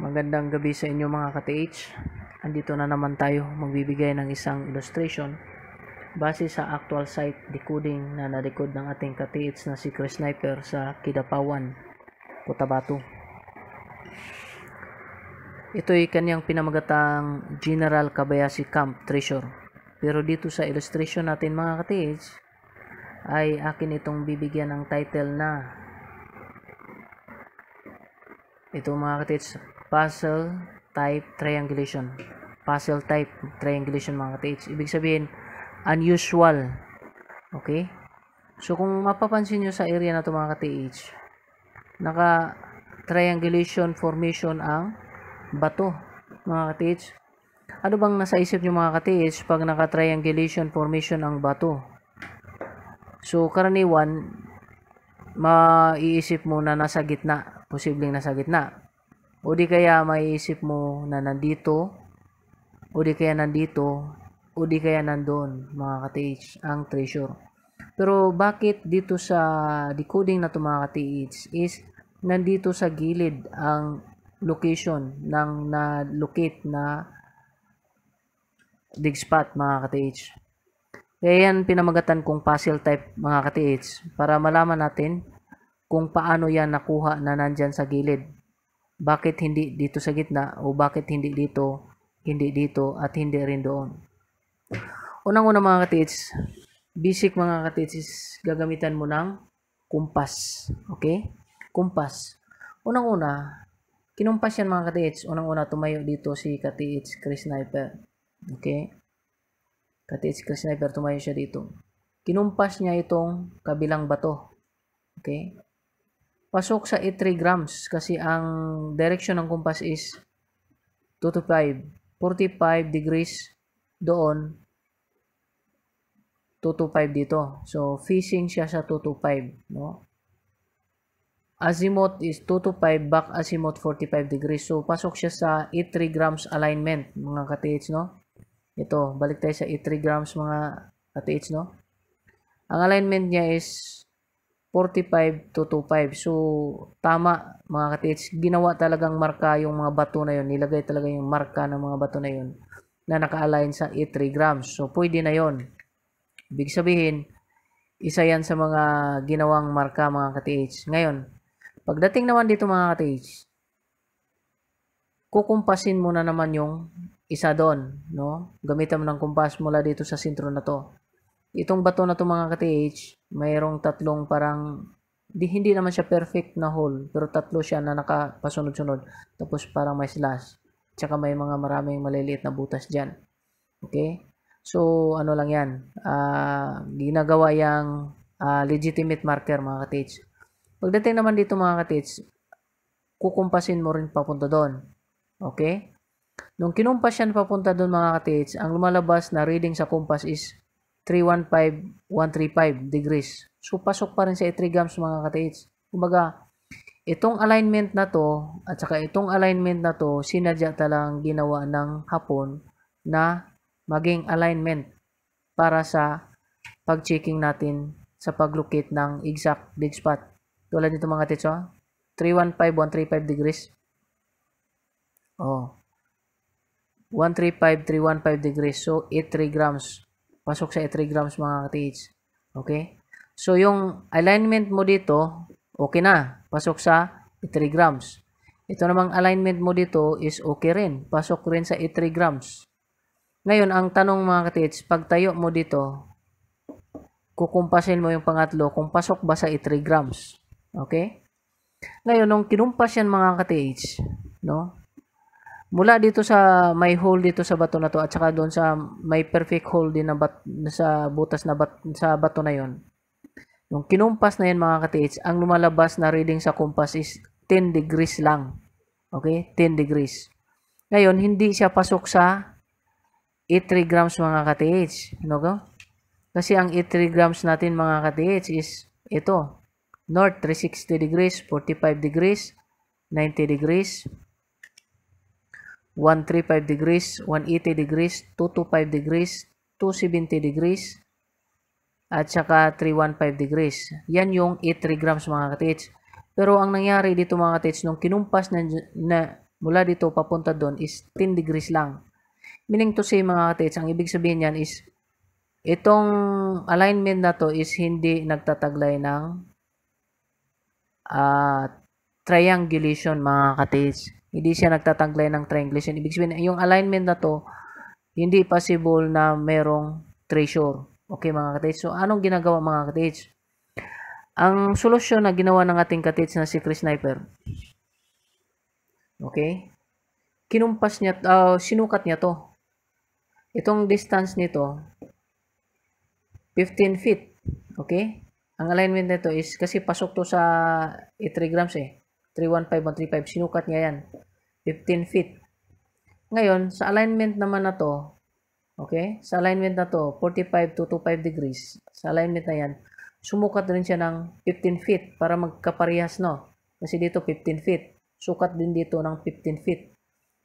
Magandang gabi sa inyo mga ka-TH. Andito na naman tayo magbibigay ng isang illustration base sa actual site decoding na na-decode ng ating ka-TH na si Chris Sniper sa Kidapawan, Cotabato. Ito ay kanyang pinamagatang General Kabayasi Camp Treasure. Pero dito sa illustration natin mga ka-TH, ay akin itong bibigyan ng title na ito mga katits puzzle type triangulation. Puzzle type triangulation mga ka-TH. Ibig sabihin, unusual. Okay? So, kung mapapansin nyo sa area na ito mga ka-TH, naka-triangulation formation ang bato mga ka-TH. Ano bang nasa isip nyo mga ka-TH pag naka-triangulation formation ang bato? So, karaniwan, maiisip mo na nasa gitna, posibleng nasa gitna. O di kaya maiisip mo na nandito, o di kaya nandito, o di kaya nandoon, mga ka-TH, ang treasure. Pero bakit dito sa decoding na ito mga ka-TH is nandito sa gilid ang location ng na-locate na dig spot mga ka-TH. Kaya yan pinamagatan kong puzzle type mga ka-TH para malaman natin kung paano yan nakuha na nandyan sa gilid bakit hindi dito sa gitna o bakit hindi dito, hindi dito at hindi rin doon? Unang-una mga katits, basic mga katits is gagamitan mo ng kumpas. Okay? Kumpas. Unang-una, kinumpas yan mga katits. Unang-una tumayo dito si katits Chris Sniper. Okay? Katits Chris Sniper tumayo siya dito. Kinumpas niya itong kabilang bato. Okay? pasok sa 83 grams kasi ang direction ng compass is 2 to 5. 45 degrees doon, 2 to 5 dito. So, facing siya sa 2 to 5. No? Azimuth is 2 to 5, back azimuth 45 degrees. So, pasok siya sa 83 grams alignment, mga ka-TH, no? Ito, balik tayo sa 83 grams, mga ka-TH, no? Ang alignment niya is 45 to 25. So, tama mga katits. Ginawa talagang marka yung mga bato na yun. Nilagay talaga yung marka ng mga bato na yun na naka-align sa E3 grams. So, pwede na yon Ibig sabihin, isa yan sa mga ginawang marka mga katits. Ngayon, pagdating naman dito mga katits, kukumpasin mo na naman yung isa doon. No? Gamitan mo ng kumpas mula dito sa sintro na to. Itong bato na to mga ka-TH, mayroong tatlong parang di, hindi naman siya perfect na hole, pero tatlo siya na nakapasunod-sunod. Tapos parang may slash. Tsaka may mga maraming maliliit na butas dyan. Okay? So, ano lang yan. Uh, ginagawa yung uh, ah, legitimate marker mga katits. Pagdating naman dito mga katits, kukumpasin mo rin papunta doon. Okay? Nung kinumpas yan papunta doon mga katits, ang lumalabas na reading sa kumpas is 315-135 degrees. So, pasok pa rin sa etrigams mga katiits. Kumbaga, itong alignment na to at saka itong alignment na to sinadya talang ginawa ng hapon na maging alignment para sa pag-checking natin sa paglukit ng exact big spot. Tulad nito mga titso, 315-135 degrees. Oh. 135-315 degrees. So, 83 e grams pasok sa 3 grams mga ka-TH. Okay? So, yung alignment mo dito, okay na. Pasok sa 3 grams. Ito namang alignment mo dito is okay rin. Pasok rin sa 3 grams. Ngayon, ang tanong mga ka-TH, pag tayo mo dito, kukumpasin mo yung pangatlo kung pasok ba sa 3 grams. Okay? Ngayon, nung kinumpas yan mga ka-TH, no? mula dito sa may hole dito sa bato na to at saka doon sa may perfect hole din na bat, sa butas na bat, sa bato na yon. Yung kinumpas na yan mga katiits, ang lumalabas na reading sa compass is 10 degrees lang. Okay? 10 degrees. Ngayon, hindi siya pasok sa 83 grams mga katiits. no ko? Kasi ang 83 grams natin mga katiits is ito. North 360 degrees, 45 degrees, 90 degrees, 135 degrees, 180 degrees, 225 degrees, 270 degrees, at saka 315 degrees. Yan yung 83 grams mga katits. Pero ang nangyari dito mga katits, nung kinumpas na, na mula dito papunta doon is 10 degrees lang. Meaning to say mga katits, ang ibig sabihin niyan is itong alignment na to is hindi nagtataglay ng uh, triangulation mga katits hindi siya nagtatanglay ng triangulation. Ibig sabihin, yung alignment na to, hindi possible na merong treasure. Okay mga katits. So, anong ginagawa mga katits? Ang solusyon na ginawa ng ating katits na si Chris Sniper, okay, kinumpas niya, uh, sinukat niya to. Itong distance nito, 15 feet. Okay? Ang alignment nito is, kasi pasok to sa 3 grams eh. 315.135. Sinukat niya yan. 15 feet. Ngayon, sa alignment naman na to, okay, sa alignment na to, 45 to 25 degrees, sa alignment na yan, sumukat rin siya ng 15 feet para magkaparehas, no? Kasi dito 15 feet. Sukat din dito ng 15 feet.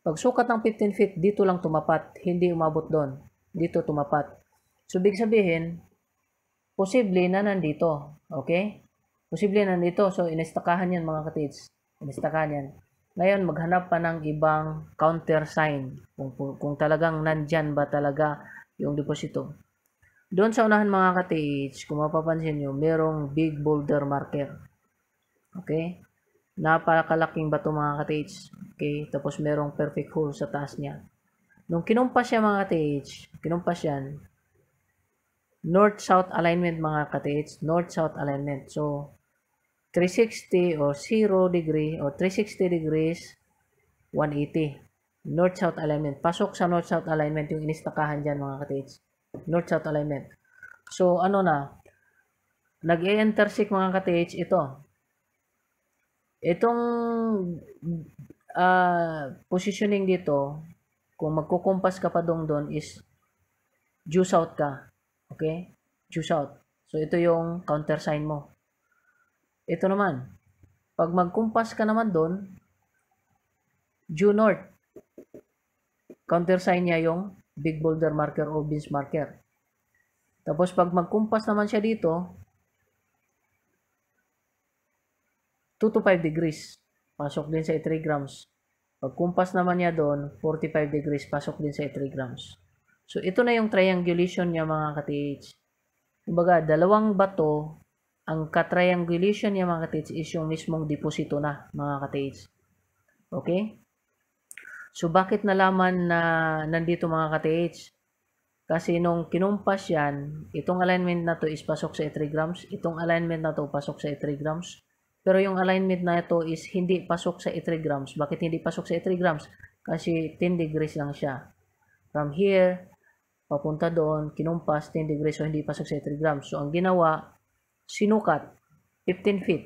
Pag sukat ng 15 feet, dito lang tumapat. Hindi umabot doon. Dito tumapat. So, big sabihin, posible na nandito. Okay? Posible na nandito. So, inestakahan yan mga katids. Inista ka niyan. Ngayon, maghanap pa ng ibang counter sign kung, kung, kung talagang nandyan ba talaga yung deposito. Doon sa unahan mga ka-TH, kung mapapansin nyo, merong big boulder marker. Okay? Napakalaking bato mga ka-TH. Okay? Tapos merong perfect hole sa taas niya. Nung kinumpas siya mga ka-TH, kinumpas yan, north-south alignment mga ka-TH, north-south alignment. So, 360 or 0 degree or 360 degrees 180 north-south alignment. Pasok sa north-south alignment yung inistakahan diyan mga katits. North-south alignment. So, ano na, nag-e-intersect mga katits, ito. Itong uh, positioning dito, kung magkukumpas ka pa dong doon is due south ka. Okay? Due south. So, ito yung counter sign mo. Ito naman, pag magkumpas ka naman doon, due north, countersign niya yung big boulder marker o bins marker. Tapos pag magkumpas naman siya dito, 2 to 5 degrees. Pasok din sa 3 grams. Pag kumpas naman niya doon, 45 degrees. Pasok din sa 3 grams. So, ito na yung triangulation niya mga ka-TH. Kumbaga, dalawang bato ang katriangulation niya mga katids is yung mismong deposito na mga katids. Okay? So bakit nalaman na nandito mga katids? Kasi nung kinumpas yan, itong alignment na to is pasok sa 3 e grams, itong alignment na to pasok sa 3 e grams. Pero yung alignment na ito is hindi pasok sa 3 e grams. Bakit hindi pasok sa 3 grams? Kasi 10 degrees lang siya. From here, papunta doon, kinumpas 10 degrees so hindi pasok sa 3 grams. So ang ginawa, sinukat 15 feet.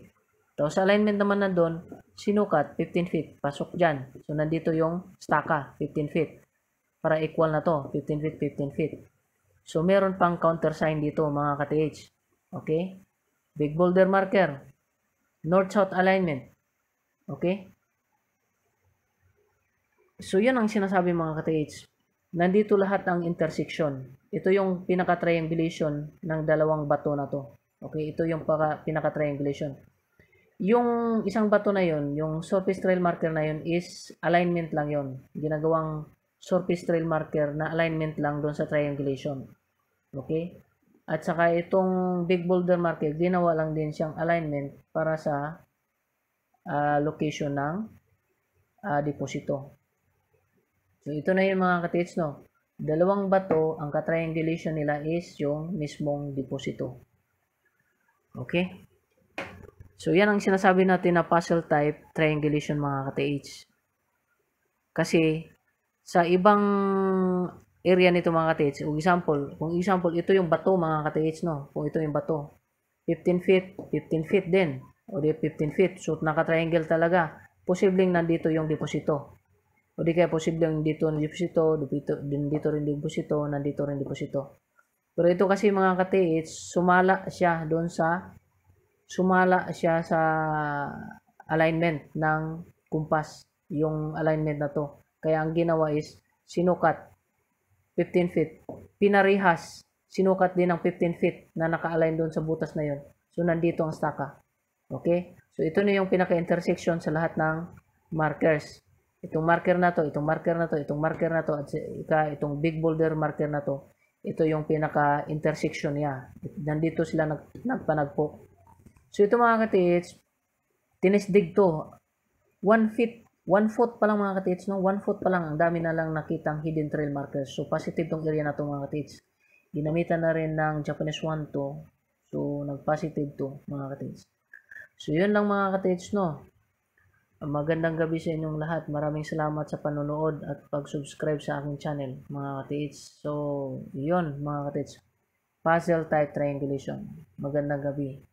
So, sa alignment naman na doon, sinukat 15 feet. Pasok dyan. So, nandito yung staka 15 feet. Para equal na to, 15 feet, 15 feet. So, meron pang counter sign dito mga ka-TH. Okay? Big boulder marker. North-south alignment. Okay? So, yun ang sinasabi mga ka-TH. Nandito lahat ng intersection. Ito yung pinaka-triangulation ng dalawang bato na to. Okay, ito yung para, pinaka-triangulation. Yung isang bato na yon, yung surface trail marker na yon is alignment lang yon. Ginagawang surface trail marker na alignment lang doon sa triangulation. Okay? At saka itong big boulder marker, ginawa lang din siyang alignment para sa uh, location ng uh, deposito. So, ito na yung mga katits, no? Dalawang bato, ang katriangulation nila is yung mismong deposito. Okay? So, yan ang sinasabi natin na puzzle type triangulation mga ka-TH. Kasi, sa ibang area nito mga ka-TH, kung example, kung example, ito yung bato mga ka-TH, no? Kung ito yung bato, 15 feet, 15 feet din. O di 15 feet. So, naka-triangle talaga. Posibleng nandito yung deposito. O di kaya posibleng dito ang deposito, dito, dito rin deposito, nandito rin deposito. Pero ito kasi mga kati, sumala siya doon sa sumala siya sa alignment ng kumpas, yung alignment na to. Kaya ang ginawa is sinukat 15 feet. Pinarihas, sinukat din ng 15 feet na naka-align doon sa butas na yon. So nandito ang staka. Okay? So ito na yung pinaka-intersection sa lahat ng markers. Itong marker na to, itong marker na to, itong marker na to, at ika, itong big boulder marker na to. Ito yung pinaka-intersection niya. Nandito sila nag, nagpanagpo. So ito mga katits, tinisdig to. One feet, one foot pa lang mga katits, no? One foot pa lang, ang dami na lang nakitang hidden trail markers. So positive tong area na to mga katits. Ginamitan na rin ng Japanese 1 to. So nag-positive to mga katits. So yun lang mga katits, no? Magandang gabi sa inyong lahat. Maraming salamat sa panonood at pag-subscribe sa aking channel, mga katiits. So, yun, mga katiits. Puzzle type triangulation. Magandang gabi.